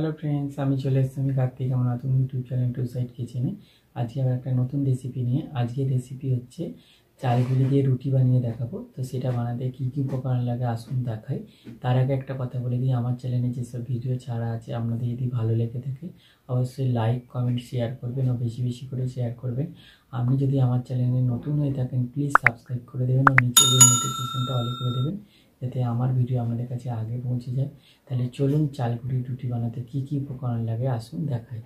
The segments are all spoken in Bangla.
হ্যালো ফ্রেন্ডস আমি চলে এসেছি আমি কার্তিক আমার নতুন ইউটিউব চ্যানেল টু সাইড কিচেনে আজকে আমার একটা নতুন রেসিপি নিয়ে আজকের রেসিপি হচ্ছে চালগুলি দিয়ে রুটি বানিয়ে দেখাবো তো সেটা বানাতে কী কী উপকরণ লাগে আসুন দেখাই তার আগে একটা কথা বলে দিই আমার চ্যানেলে যেসব ভিডিও ছাড়া আছে আপনাদের যদি ভালো লেগে থাকে অবশ্যই লাইক কমেন্ট শেয়ার করবেন ও বেশি বেশি করে শেয়ার করবেন আপনি যদি আমার চ্যানেলে নতুন হয়ে থাকেন প্লিজ সাবস্ক্রাইব করে দেবেন ও নিচে নোটিফিকেশনটা অলি করে দেবেন যাতে আমার ভিডিও আপনাদের কাছে আগে পৌঁছে যায় তাহলে চলুন চালগুড়ি রুটি বানাতে কি কি উপকরণ লাগে আসুন দেখাই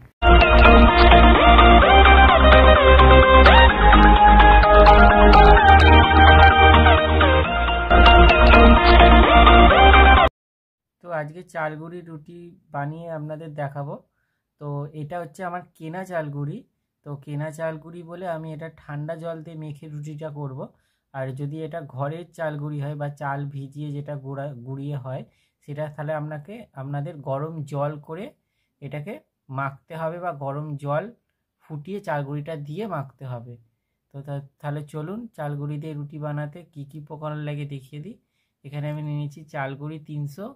তো আজকে চালগুড়ি রুটি বানিয়ে আপনাদের দেখাবো তো এটা হচ্ছে আমার কেনা চালগুড়ি তো কেনা চালগুড়ি বলে আমি এটা ঠান্ডা জল দিয়ে মেখে রুটিটা করব আর যদি এটা ঘরের চাল গুঁড়ি হয় বা চাল ভিজিয়ে যেটা গুঁড়া গুঁড়িয়ে হয় সেটা তাহলে আপনাকে আপনাদের গরম জল করে এটাকে মাখতে হবে বা গরম জল ফুটিয়ে চাল গুঁড়িটা দিয়ে মাখতে হবে তো তাহলে চলুন চাল গুঁড়ি দিয়ে রুটি বানাতে কি কি উপকরণ লাগে দেখিয়ে দিই এখানে আমি নিয়ে নিয়েছি চাল গুঁড়ি তিনশো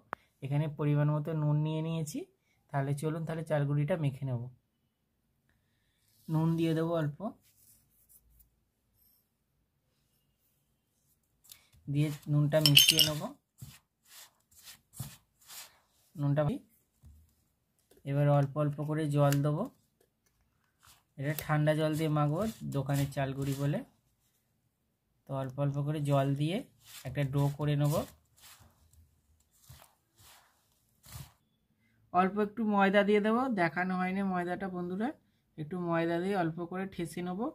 এখানে পরিমাণ মতো নুন নিয়ে নিয়েছি তাহলে চলুন তাহলে চাল গুঁড়িটা মেখে নেব নুন দিয়ে দেবো অল্প দিয়ে নুনটা মিশিয়ে নেব নুনটা এবার অল্প অল্প করে জল দেবো এটা ঠান্ডা জল দিয়ে মাগো দোকানের চালগুড়ি বলে তো অল্প অল্প করে জল দিয়ে একটা ডো করে নেব অল্প একটু ময়দা দিয়ে দেবো দেখানো হয়নি ময়দাটা বন্ধুরা একটু ময়দা দিয়ে অল্প করে ঠেসে নেবো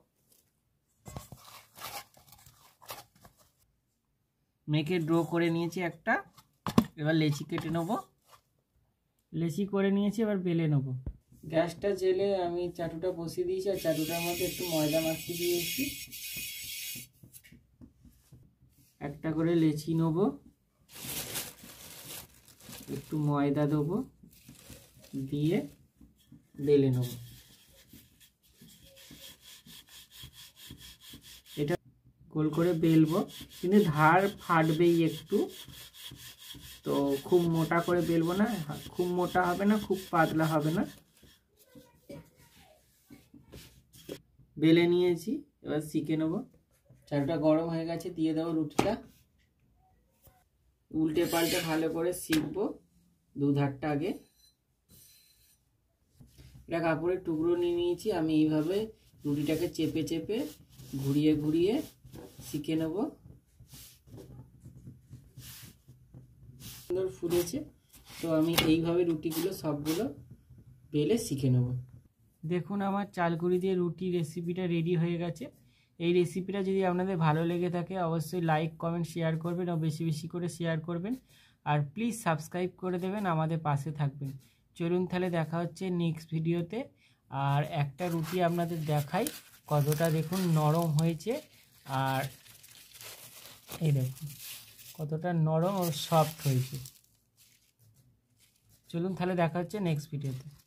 মেখে ড্র করে নিয়েছি একটা এবার লেচি কেটে নেব লেচি করে নিয়েছি এবার বেলে নেব গ্যাসটা জেলে আমি চাটুটা বসিয়ে দিয়েছি আর চাটুটার মধ্যে একটু ময়দা মাখিয়ে দিয়েছি একটা করে লেচি নেব একটু ময়দা দেবো দিয়ে বেলে নেবো গোল করে বেলবো কিন্তু ধার ফাটবেই একটু তো খুব মোটা করে বেলবো না খুব মোটা হবে না খুব পাতলা হবে না বেলে নিয়েছি এবার শিখে নেবো চালটা গরম হয়ে গেছে দিয়ে দেবো রুটিটা উল্টে পাল্টে ভালো করে শিখবো দুধারটা আগে এটা কাপড়ের টুকরো নিয়ে নিয়েছি আমি এইভাবে রুটিটাকে চেপে চেপে ঘুরিয়ে ঘুরিয়ে শিখে নেব সুন্দর ফুলেছে তো আমি এইভাবে রুটিগুলো সবগুলো বেলে শিখে নেব দেখুন আমার চালকুড়ি দিয়ে রুটি রেসিপিটা রেডি হয়ে গেছে এই রেসিপিটা যদি আপনাদের ভালো লেগে থাকে অবশ্যই লাইক কমেন্ট শেয়ার করবেন ও বেশি বেশি করে শেয়ার করবেন আর প্লিজ সাবস্ক্রাইব করে দেবেন আমাদের পাশে থাকবেন চলুন তাহলে দেখা হচ্ছে নেক্সট ভিডিওতে আর একটা রুটি আপনাদের দেখাই কতটা দেখুন নরম হয়েছে আর এই দেখুন কতটা নরম ও সফট হয়েছে চলুন তাহলে দেখা হচ্ছে নেক্সট ভিডিওতে